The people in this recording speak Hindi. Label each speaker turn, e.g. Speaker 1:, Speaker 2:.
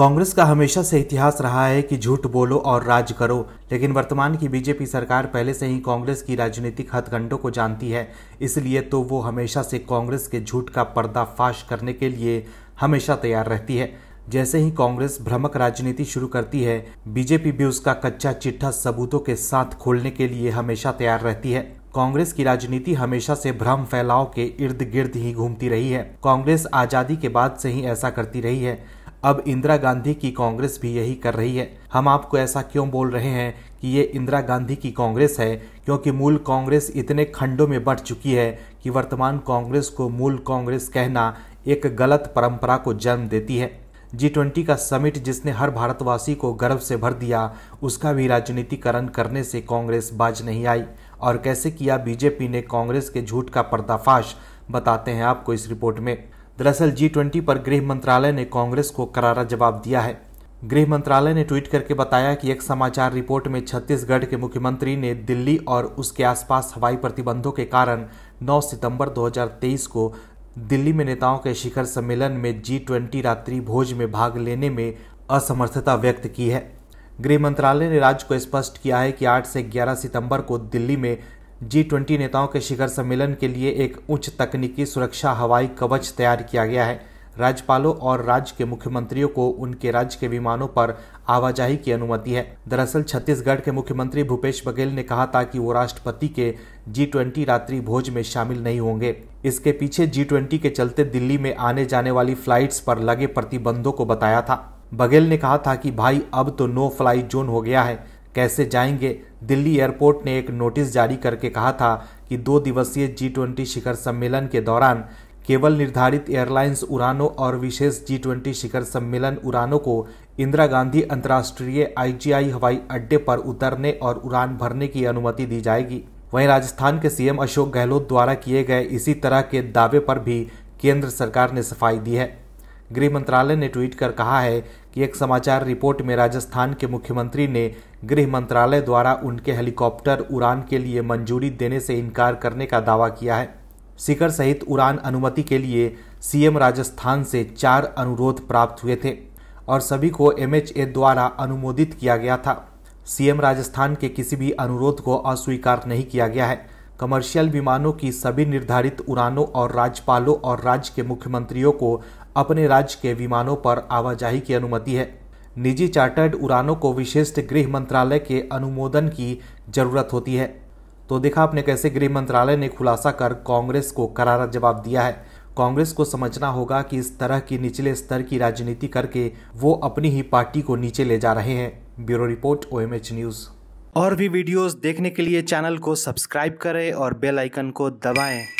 Speaker 1: कांग्रेस का हमेशा से इतिहास रहा है कि झूठ बोलो और राज करो लेकिन वर्तमान की बीजेपी सरकार पहले से ही कांग्रेस की राजनीतिक हथकंडों को जानती है इसलिए तो वो हमेशा से कांग्रेस के झूठ का पर्दाफाश करने के लिए हमेशा तैयार रहती है जैसे ही कांग्रेस भ्रमक राजनीति शुरू करती है बीजेपी भी उसका कच्चा चिट्ठा सबूतों के साथ खोलने के लिए हमेशा तैयार रहती है कांग्रेस की राजनीति हमेशा से भ्रम फैलाव के इर्द गिर्द ही घूमती रही है कांग्रेस आजादी के बाद से ही ऐसा करती रही है अब इंदिरा गांधी की कांग्रेस भी यही कर रही है हम आपको ऐसा क्यों बोल रहे हैं कि ये इंदिरा गांधी की कांग्रेस है क्योंकि मूल कांग्रेस इतने खंडों में बढ़ चुकी है कि वर्तमान कांग्रेस को मूल कांग्रेस कहना एक गलत परंपरा को जन्म देती है जी ट्वेंटी का समिट जिसने हर भारतवासी को गर्व से भर दिया उसका भी राजनीतिकरण करने से कांग्रेस बाज नहीं आई और कैसे किया बीजेपी ने कांग्रेस के झूठ का पर्दाफाश बताते हैं आपको इस रिपोर्ट में दरअसल जी ट्वेंटी पर गृह मंत्रालय ने कांग्रेस को करारा जवाब दिया है गृह मंत्रालय ने ट्वीट करके बताया कि एक समाचार रिपोर्ट में छत्तीसगढ़ के मुख्यमंत्री ने दिल्ली और उसके आसपास हवाई प्रतिबंधों के कारण 9 सितंबर 2023 को दिल्ली में नेताओं के शिखर सम्मेलन में जी ट्वेंटी रात्रि भोज में भाग लेने में असमर्थता व्यक्त की है गृह मंत्रालय ने राज्य को स्पष्ट किया है कि 8 से 11 सितंबर को दिल्ली में जी ट्वेंटी नेताओं के शिखर सम्मेलन के लिए एक उच्च तकनीकी सुरक्षा हवाई कवच तैयार किया गया है राज्यपालों और राज्य के मुख्यमंत्रियों को उनके राज्य के विमानों पर आवाजाही की अनुमति है दरअसल छत्तीसगढ़ के मुख्यमंत्री भूपेश बघेल ने कहा था कि वो राष्ट्रपति के जी ट्वेंटी रात्रि भोज में शामिल नहीं होंगे इसके पीछे जी ट्वेंटी के चलते दिल्ली में आने जाने वाली फ्लाइट्स पर लगे प्रतिबंधों को बताया था बघेल ने कहा था कि भाई अब तो नो फ्लाई जोन हो गया है कैसे जाएंगे दिल्ली एयरपोर्ट ने एक नोटिस जारी करके कहा था कि दो दिवसीय जी ट्वेंटी शिखर सम्मेलन के दौरान केवल निर्धारित एयरलाइंस उड़ानों और विशेष जी ट्वेंटी शिखर सम्मेलन उड़ानों को इंदिरा गांधी अंतर्राष्ट्रीय आईजीआई हवाई अड्डे पर उतरने और उड़ान भरने की अनुमति दी जाएगी वहीं राजस्थान के सीएम अशोक गहलोत द्वारा किए गए इसी तरह के दावे पर भी केंद्र सरकार ने सफाई दी है गृह मंत्रालय ने ट्वीट कर कहा है कि एक समाचार रिपोर्ट में राजस्थान के मुख्यमंत्री ने गृह मंत्रालय द्वारा उनके हेलीकॉप्टर उड़ान के लिए मंजूरी देने से इनकार करने का दावा किया है शिखर सहित उड़ान अनुमति के लिए सीएम राजस्थान से चार अनुरोध प्राप्त हुए थे और सभी को एम द्वारा अनुमोदित किया गया था सीएम राजस्थान के किसी भी अनुरोध को अस्वीकार नहीं किया गया है कमर्शियल विमानों की सभी निर्धारित उड़ानों और राज्यपालों और राज्य के मुख्यमंत्रियों को अपने राज्य के विमानों पर आवाजाही की अनुमति है निजी चार्टर्ड उड़ानों को विशिष्ट गृह मंत्रालय के अनुमोदन की जरूरत होती है तो देखा आपने कैसे गृह मंत्रालय ने खुलासा कर कांग्रेस को करारा जवाब दिया है कांग्रेस को समझना होगा कि इस तरह की निचले स्तर की राजनीति करके वो अपनी ही पार्टी को नीचे ले जा रहे हैं ब्यूरो रिपोर्ट ओ न्यूज़ और भी वीडियोस देखने के लिए चैनल को सब्सक्राइब करें और बेल आइकन को दबाएं